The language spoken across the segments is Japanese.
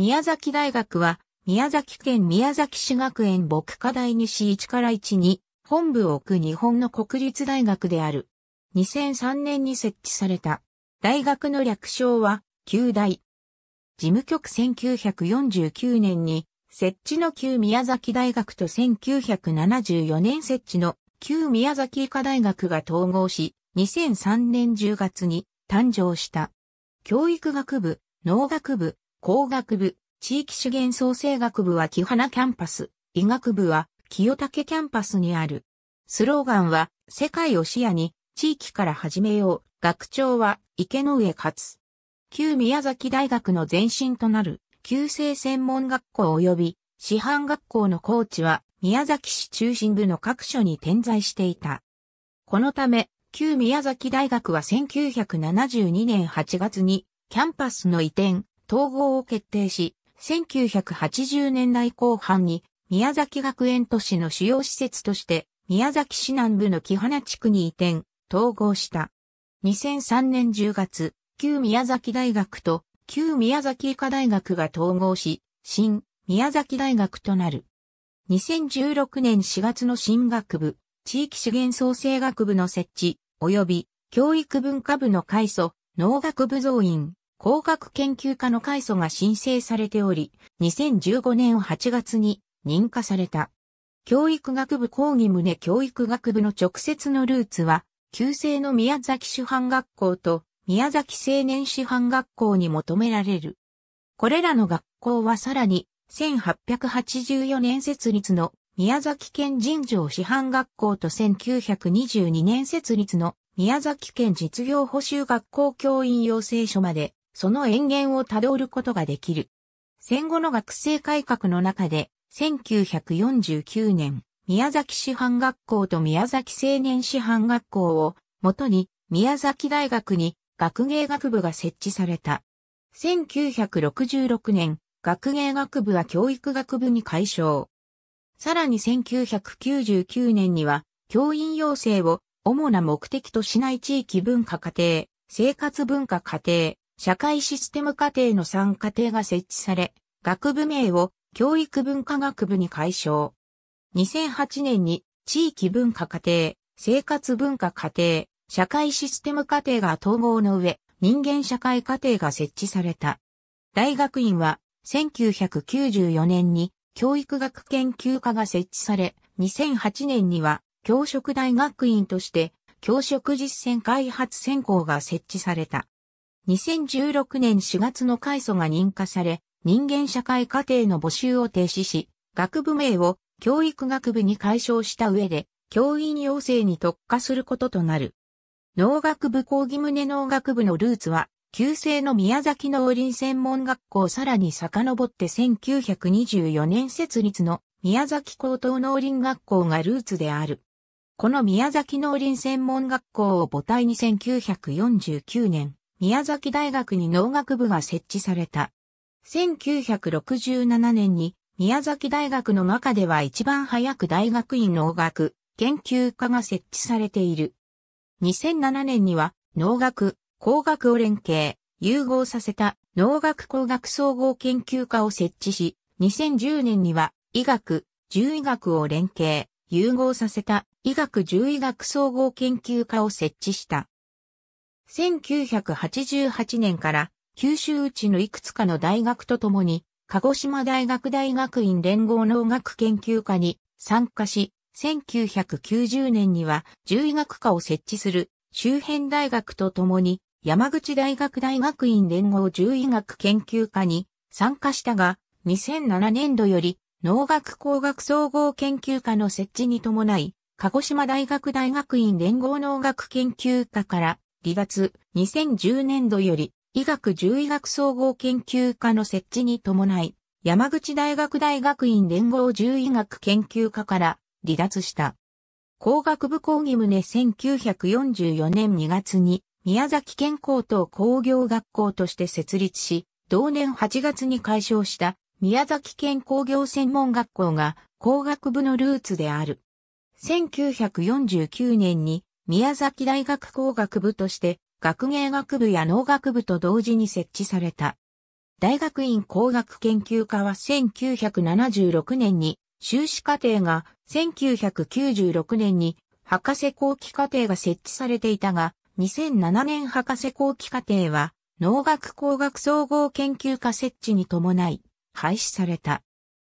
宮崎大学は、宮崎県宮崎市学園牧科大西1から1に、本部を置く日本の国立大学である。2003年に設置された。大学の略称は、旧大。事務局1949年に、設置の旧宮崎大学と1974年設置の旧宮崎医科大学が統合し、2003年10月に誕生した。教育学部、農学部、工学部、地域資源創生学部は木花キャンパス、医学部は清武キャンパスにある。スローガンは、世界を視野に、地域から始めよう。学長は、池上勝。旧宮崎大学の前身となる、旧制専門学校及び、師範学校のコーチは、宮崎市中心部の各所に点在していた。このため、旧宮崎大学は1972年8月に、キャンパスの移転、統合を決定し、1980年代後半に宮崎学園都市の主要施設として宮崎市南部の木花地区に移転、統合した。2003年10月、旧宮崎大学と旧宮崎医科大学が統合し、新宮崎大学となる。2016年4月の新学部、地域資源創生学部の設置、及び教育文化部の改祖、農学部増員、工学研究家の改祖が申請されており、2015年8月に認可された。教育学部講義宗教育学部の直接のルーツは、旧制の宮崎師範学校と宮崎青年師範学校に求められる。これらの学校はさらに、1884年設立の宮崎県尋常師範学校と1922年設立の宮崎県実業補修学校教員養成所までその延元をたどることができる。戦後の学生改革の中で、1949年、宮崎師範学校と宮崎青年師範学校を、元に、宮崎大学に、学芸学部が設置された。1966年、学芸学部は教育学部に改称。さらに1999年には、教員養成を主な目的としない地域文化家庭、生活文化家庭、社会システム課程の3課程が設置され、学部名を教育文化学部に解消。2008年に地域文化課程、生活文化課程、社会システム課程が統合の上、人間社会課程が設置された。大学院は1994年に教育学研究科が設置され、2008年には教職大学院として教職実践開発専攻が設置された。2016年4月の開祖が認可され、人間社会課程の募集を停止し、学部名を教育学部に解消した上で、教員養成に特化することとなる。農学部講義宗農学部のルーツは、旧制の宮崎農林専門学校さらに遡って1924年設立の宮崎高等農林学校がルーツである。この宮崎農林専門学校を母体に1949年、宮崎大学に農学部が設置された。1967年に宮崎大学の中では一番早く大学院農学研究科が設置されている。2007年には農学、工学を連携、融合させた農学工学総合研究科を設置し、2010年には医学、獣医学を連携、融合させた医学獣医学総合研究科を設置した。1988年から九州内のいくつかの大学とともに、鹿児島大学大学院連合農学研究科に参加し、1990年には獣医学科を設置する周辺大学とともに山口大学大学院連合獣医学研究科に参加したが、2007年度より農学工学総合研究科の設置に伴い、鹿児島大学大学院連合農学研究科から2月2010年度より医学獣医学総合研究科の設置に伴い、山口大学大学院連合獣医学研究科から離脱した。工学部講義棟1944年2月に宮崎県高等工業学校として設立し、同年8月に解消した宮崎県工業専門学校が工学部のルーツである。1949年に宮崎大学工学部として学芸学部や農学部と同時に設置された。大学院工学研究科は1976年に修士課程が1996年に博士後期課程が設置されていたが、2007年博士後期課程は農学工学総合研究科設置に伴い廃止された。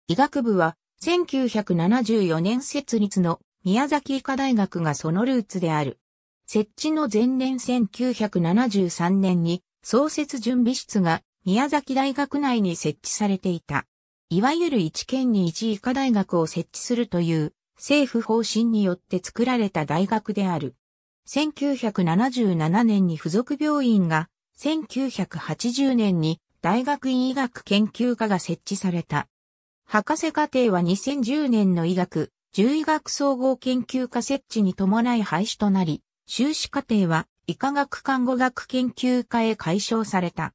医学部は1974年設立の宮崎医科大学がそのルーツである。設置の前年1973年に創設準備室が宮崎大学内に設置されていた。いわゆる一県に一医科大学を設置するという政府方針によって作られた大学である。1977年に付属病院が、1980年に大学院医学研究科が設置された。博士課程は2010年の医学獣医学総合研究科設置に伴い廃止となり、修士課程は医科学看護学研究科へ解消された。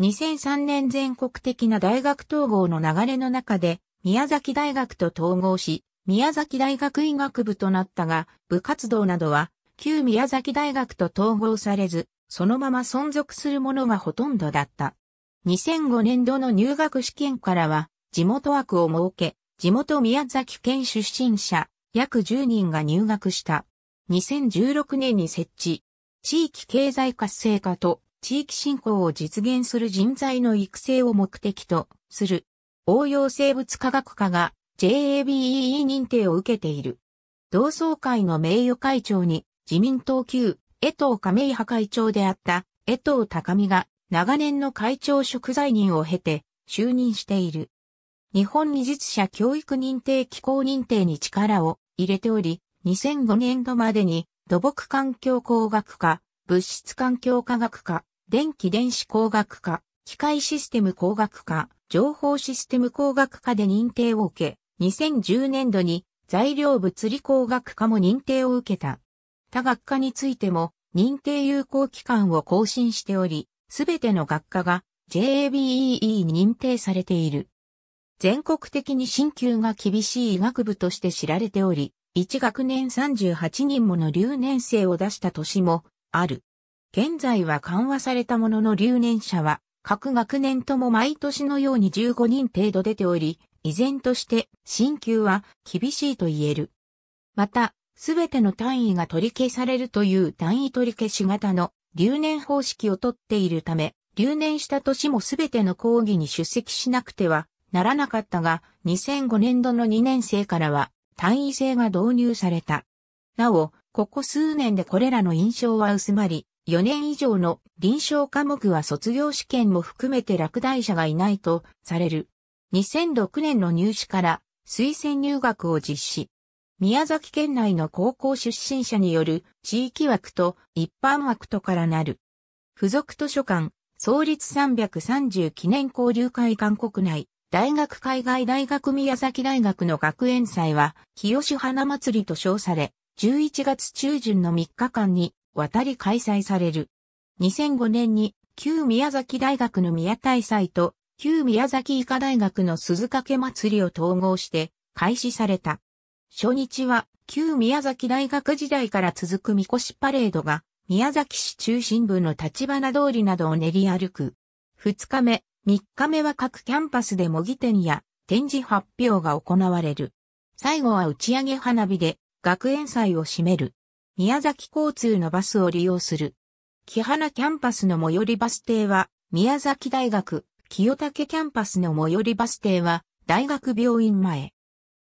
2003年全国的な大学統合の流れの中で、宮崎大学と統合し、宮崎大学医学部となったが、部活動などは、旧宮崎大学と統合されず、そのまま存続するものがほとんどだった。2005年度の入学試験からは、地元枠を設け、地元宮崎県出身者、約10人が入学した。2016年に設置。地域経済活性化と地域振興を実現する人材の育成を目的とする。応用生物科学科が JABEE 認定を受けている。同窓会の名誉会長に自民党級江藤亀井派会長であった江藤高美が長年の会長職在任を経て就任している。日本技術者教育認定機構認定に力を入れており、2005年度までに土木環境工学科、物質環境科学科、電気電子工学科、機械システム工学科、情報システム工学科で認定を受け、2010年度に材料物理工学科も認定を受けた。他学科についても認定有効期間を更新しており、すべての学科が JABEE に認定されている。全国的に進級が厳しい医学部として知られており、1学年38人もの留年生を出した年もある。現在は緩和されたものの留年者は各学年とも毎年のように15人程度出ており、依然として進級は厳しいと言える。また、すべての単位が取り消されるという単位取り消し型の留年方式をとっているため、留年した年もすべての講義に出席しなくてはならなかったが、2005年度の2年生からは単位制が導入された。なお、ここ数年でこれらの印象は薄まり、4年以上の臨床科目は卒業試験も含めて落第者がいないとされる。2006年の入試から推薦入学を実施。宮崎県内の高校出身者による地域枠と一般枠とからなる。付属図書館、創立330記念交流会館国内、大学海外大学宮崎大学の学園祭は、日吉花祭りと称され、11月中旬の3日間に渡り開催される。2005年に、旧宮崎大学の宮大祭と、旧宮崎医科大学の鈴掛祭りを統合して開始された。初日は、旧宮崎大学時代から続くみこパレードが、宮崎市中心部の立花通りなどを練り歩く。二日目、3日目は各キャンパスで模擬店や展示発表が行われる。最後は打ち上げ花火で学園祭を締める。宮崎交通のバスを利用する。木花キャンパスの最寄りバス停は、宮崎大学、清武キャンパスの最寄りバス停は、大学病院前。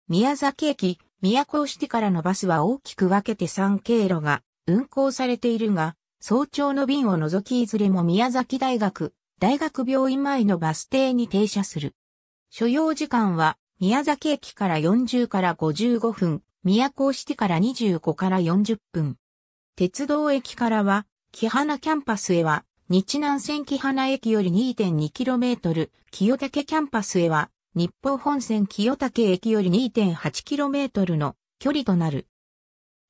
宮崎駅、宮古市からのバスは大きく分けて3経路が運行されているが、早朝の便を除きいずれも宮崎大学、大学病院前のバス停に停車する。所要時間は宮崎駅から40から55分、宮古市から25から40分。鉄道駅からは、木花キャンパスへは、日南線木花駅より 2.2km、清武キャンパスへは、日報本線清武駅より 2.8km の距離となる。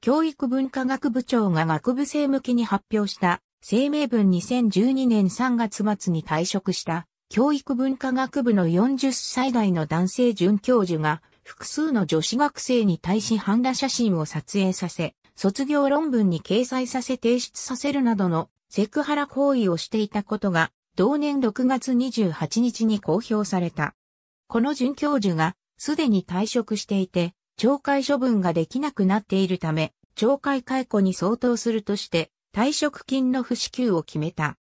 教育文化学部長が学部生向けに発表した声明文2012年3月末に退職した教育文化学部の40歳代の男性准教授が複数の女子学生に対し反乱写真を撮影させ、卒業論文に掲載させ提出させるなどのセクハラ行為をしていたことが同年6月28日に公表された。この准教授がすでに退職していて懲戒処分ができなくなっているため懲戒解雇に相当するとして退職金の不支給を決めた。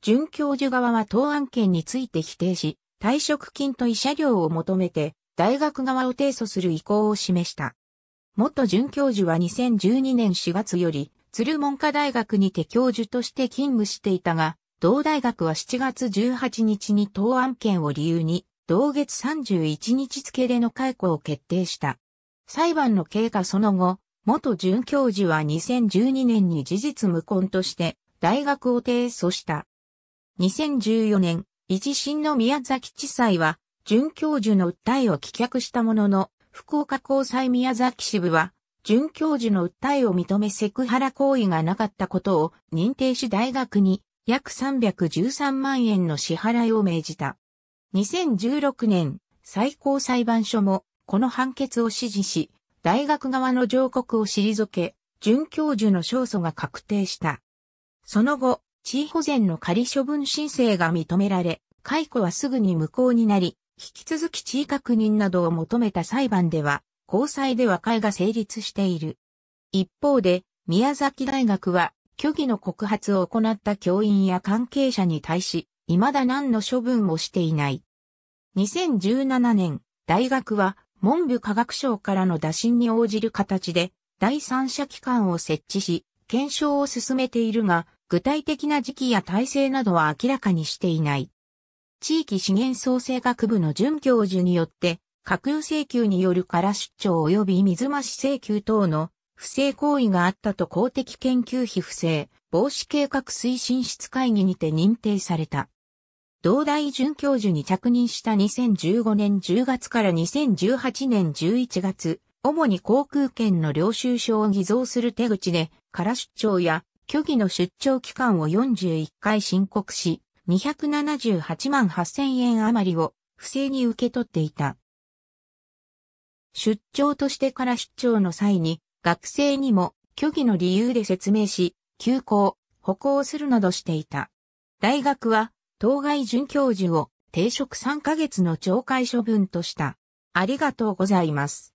准教授側は当案件について否定し、退職金と慰謝料を求めて、大学側を提訴する意向を示した。元准教授は2012年4月より、鶴門科大学にて教授として勤務していたが、同大学は7月18日に当案件を理由に、同月31日付での解雇を決定した。裁判の経過その後、元准教授は2012年に事実無根として大学を提訴した。2014年、一審の宮崎地裁は、准教授の訴えを棄却したものの、福岡高裁宮崎支部は、准教授の訴えを認めセクハラ行為がなかったことを認定し大学に約313万円の支払いを命じた。2016年、最高裁判所もこの判決を支持し、大学側の上告を退け、准教授の勝訴が確定した。その後、地位保全の仮処分申請が認められ、解雇はすぐに無効になり、引き続き地位確認などを求めた裁判では、交際で和解が成立している。一方で、宮崎大学は、虚偽の告発を行った教員や関係者に対し、未だ何の処分もしていない。2017年、大学は文部科学省からの打診に応じる形で、第三者機関を設置し、検証を進めているが、具体的な時期や体制などは明らかにしていない。地域資源創生学部の准教授によって、架空請求によるら出張及び水増し請求等の不正行為があったと公的研究費不正防止計画推進室会議にて認定された。同大准教授に着任した2015年10月から2018年11月、主に航空券の領収書を偽造する手口で、から出張や虚偽の出張期間を41回申告し、278万8000円余りを不正に受け取っていた。出張としてから出張の際に、学生にも虚偽の理由で説明し、休校、歩行するなどしていた。大学は当該准教授を停職3ヶ月の懲戒処分とした。ありがとうございます。